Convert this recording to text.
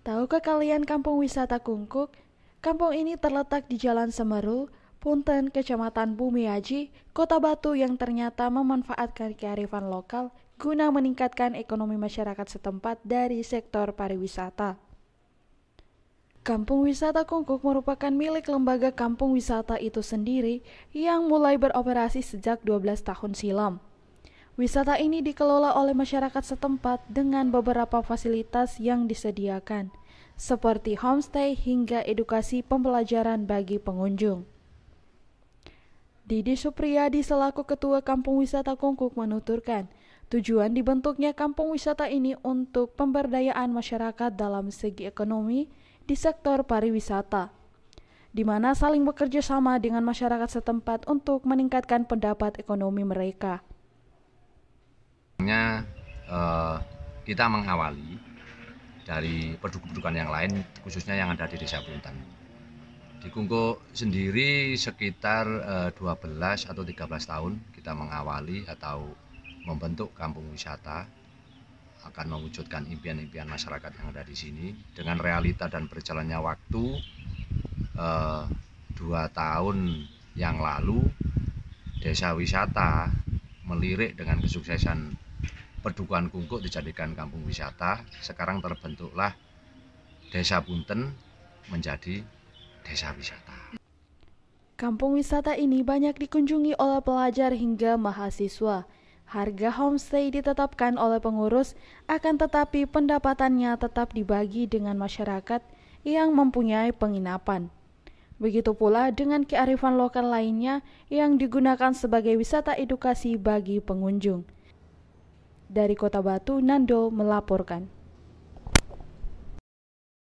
Tahukah kalian kampung wisata Kungkuk? Kampung ini terletak di Jalan Semeru, Punten, Kecamatan Bumi Haji, Kota Batu yang ternyata memanfaatkan kearifan lokal guna meningkatkan ekonomi masyarakat setempat dari sektor pariwisata. Kampung Wisata Kungkuk merupakan milik lembaga kampung wisata itu sendiri yang mulai beroperasi sejak 12 tahun silam. Wisata ini dikelola oleh masyarakat setempat dengan beberapa fasilitas yang disediakan, seperti homestay hingga edukasi pembelajaran bagi pengunjung. Didi Supriyadi selaku Ketua Kampung Wisata Kungkuk menuturkan, tujuan dibentuknya kampung wisata ini untuk pemberdayaan masyarakat dalam segi ekonomi di sektor pariwisata, di mana saling bekerja sama dengan masyarakat setempat untuk meningkatkan pendapat ekonomi mereka. Nya eh, kita mengawali dari pedukan pedukan yang lain, khususnya yang ada di Desa Puntan. Di Kungko sendiri sekitar eh, 12 atau 13 tahun kita mengawali atau membentuk kampung wisata akan mewujudkan impian-impian masyarakat yang ada di sini dengan realita dan berjalannya waktu eh, dua tahun yang lalu desa wisata melirik dengan kesuksesan Perdukuan Kungkuk dijadikan kampung wisata, sekarang terbentuklah Desa Punten menjadi desa wisata. Kampung wisata ini banyak dikunjungi oleh pelajar hingga mahasiswa. Harga homestay ditetapkan oleh pengurus, akan tetapi pendapatannya tetap dibagi dengan masyarakat yang mempunyai penginapan. Begitu pula dengan kearifan lokal lainnya yang digunakan sebagai wisata edukasi bagi pengunjung. Dari Kota Batu, Nando melaporkan.